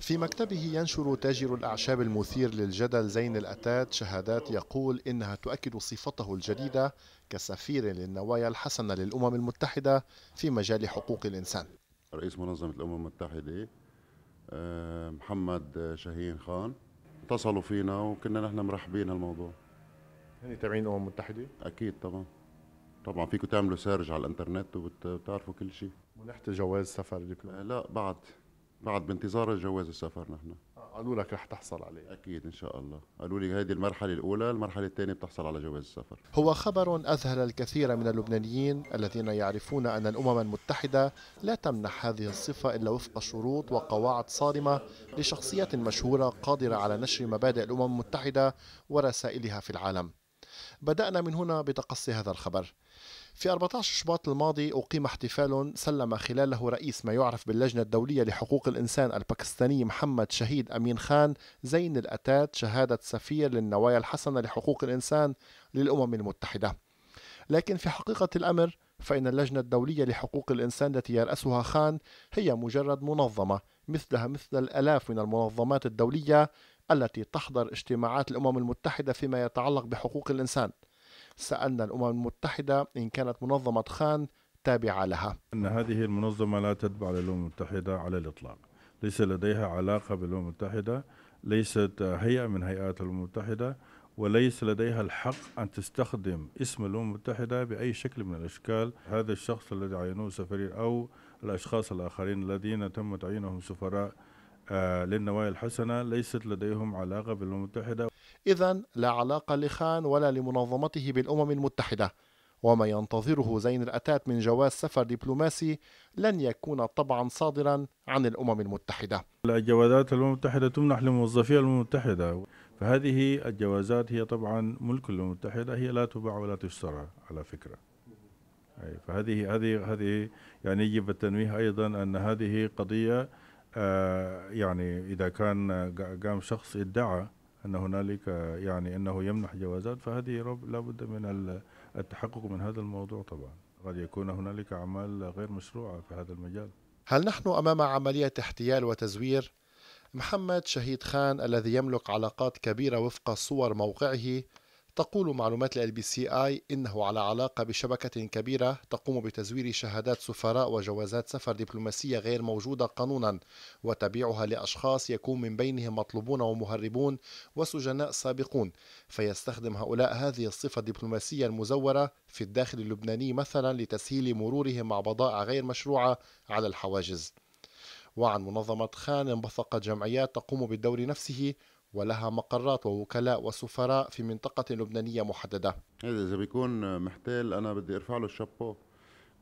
في مكتبه ينشر تاجر الأعشاب المثير للجدل زين الأتات شهادات يقول إنها تؤكد صفته الجديدة كسفير للنوايا الحسنة للأمم المتحدة في مجال حقوق الإنسان رئيس منظمة الأمم المتحدة آه، محمد شاهين خان اتصلوا فينا وكنا نحن مرحبين هالموضوع هني تابعين الأمم المتحدة؟ أكيد طبعا طبعا فيكم تعملوا سيرج على الانترنت وبتعرفوا كل شيء منحت جواز سفر دبلوماسي؟ آه، لا بعد بعد بانتظار جواز السفر نحن قالوا لك رح تحصل عليه اكيد ان شاء الله قالوا لي هذه المرحله الاولى المرحله الثانيه بتحصل على جواز السفر هو خبر اذهل الكثير من اللبنانيين الذين يعرفون ان الامم المتحده لا تمنح هذه الصفه الا وفق شروط وقواعد صارمه لشخصيات مشهوره قادره على نشر مبادئ الامم المتحده ورسائلها في العالم بدانا من هنا بتقصي هذا الخبر في 14 شباط الماضي أقيم احتفال سلم خلاله رئيس ما يعرف باللجنة الدولية لحقوق الإنسان الباكستاني محمد شهيد أمين خان زين الأتات شهادة سفير للنوايا الحسنة لحقوق الإنسان للأمم المتحدة لكن في حقيقة الأمر فإن اللجنة الدولية لحقوق الإنسان التي يرأسها خان هي مجرد منظمة مثلها مثل الآلاف من المنظمات الدولية التي تحضر اجتماعات الأمم المتحدة فيما يتعلق بحقوق الإنسان سألنا الأمم المتحدة إن كانت منظمة خان تابعة لها أن هذه المنظمة لا تتبع للأمم المتحدة على الإطلاق ليس لديها علاقة بالأمم المتحدة ليست هيئة من هيئات الأمم المتحدة وليس لديها الحق أن تستخدم اسم الأمم المتحدة بأي شكل من الأشكال هذا الشخص الذي عينوه سفير أو الأشخاص الآخرين الذين تم تعيينهم سفراء آه، للنوايا الحسنة ليست لديهم علاقة بالأمم المتحدة إذا لا علاقة لخان ولا لمنظمته بالأمم المتحدة وما ينتظره زين الأتات من جواز سفر دبلوماسي لن يكون طبعا صادرا عن الأمم المتحدة الجوازات الأمم المتحدة تمنح لموظفي الأمم المتحدة فهذه الجوازات هي طبعا ملك الأمم المتحدة هي لا تباع ولا تشترى على فكرة أي فهذه هذه هذه يعني يجب التنويه أيضا أن هذه قضية آه، يعني إذا كان قام شخص ادعى أن هنالك يعني أنه يمنح جوازات فهذه لابد من التحقق من هذا الموضوع طبعا قد يكون هنالك أعمال غير مشروعة في هذا المجال هل نحن أمام عملية احتيال وتزوير؟ محمد شهيد خان الذي يملك علاقات كبيرة وفق صور موقعه تقول معلومات ال بي سي اي انه على علاقه بشبكه كبيره تقوم بتزوير شهادات سفراء وجوازات سفر دبلوماسيه غير موجوده قانونا وتبيعها لاشخاص يكون من بينهم مطلوبون ومهربون وسجناء سابقون فيستخدم هؤلاء هذه الصفه الدبلوماسيه المزوره في الداخل اللبناني مثلا لتسهيل مرورهم مع بضائع غير مشروعه على الحواجز وعن منظمة خان انبثقت جمعيات تقوم بالدور نفسه ولها مقرات ووكلاء وسفراء في منطقة لبنانية محددة هذا إذا بيكون محتال أنا بدي أرفع له الشابو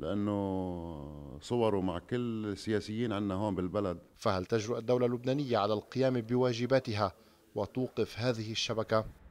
لأنه صوره مع كل السياسيين عندنا هون بالبلد فهل تجرؤ الدولة اللبنانية على القيام بواجباتها وتوقف هذه الشبكة؟